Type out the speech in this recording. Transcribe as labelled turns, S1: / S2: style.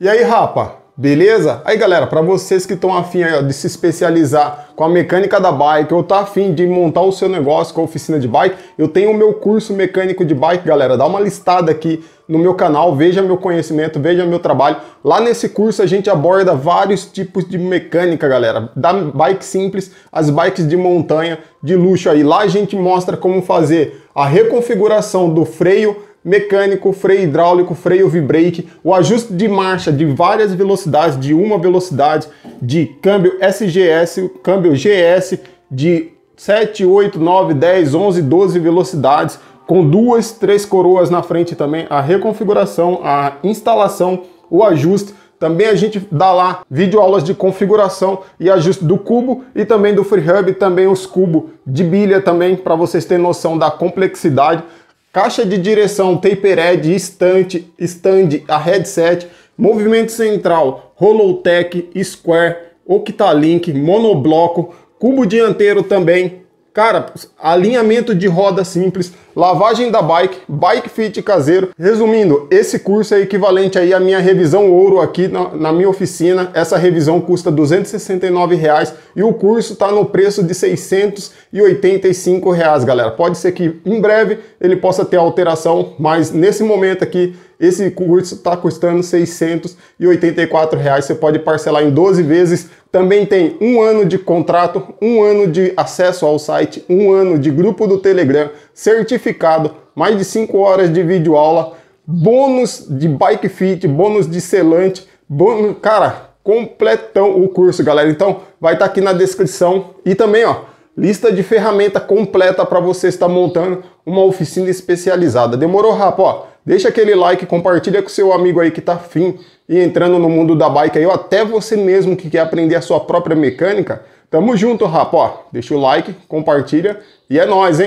S1: E aí, rapa? Beleza? Aí, galera, para vocês que estão afim de se especializar com a mecânica da bike ou tá afim de montar o seu negócio com a oficina de bike, eu tenho o meu curso mecânico de bike, galera. Dá uma listada aqui no meu canal, veja meu conhecimento, veja meu trabalho. Lá nesse curso a gente aborda vários tipos de mecânica, galera. Da bike simples, as bikes de montanha, de luxo aí. Lá a gente mostra como fazer a reconfiguração do freio, mecânico, freio hidráulico, freio V-brake, o ajuste de marcha de várias velocidades, de uma velocidade, de câmbio SGS, câmbio GS, de 7, 8, 9, 10, 11, 12 velocidades, com duas, três coroas na frente também, a reconfiguração, a instalação, o ajuste, também a gente dá lá vídeo aulas de configuração e ajuste do cubo e também do hub também os cubos de bilha também, para vocês terem noção da complexidade Caixa de direção, taper estante, stand, a headset, movimento central, holotech, Square, Octalink, monobloco, cubo dianteiro também. Cara, alinhamento de roda simples, lavagem da bike, bike fit caseiro. Resumindo, esse curso é equivalente aí à minha revisão ouro aqui na, na minha oficina. Essa revisão custa R$ 269 reais, e o curso está no preço de R$ 685, reais, galera. Pode ser que em breve ele possa ter alteração, mas nesse momento aqui esse curso está custando R$ 684. Reais. Você pode parcelar em 12 vezes. Também tem um ano de contrato, um ano de acesso ao site, um ano de grupo do Telegram, certificado, mais de 5 horas de vídeo aula, bônus de bike fit, bônus de selante, bônus, cara, completão o curso, galera. Então, vai estar tá aqui na descrição e também, ó, lista de ferramenta completa para você estar montando uma oficina especializada. Demorou, rapa, ó? Deixa aquele like, compartilha com seu amigo aí que tá fim e entrando no mundo da bike aí, ou até você mesmo que quer aprender a sua própria mecânica. Tamo junto, rapa, ó. Deixa o like, compartilha e é nós, hein?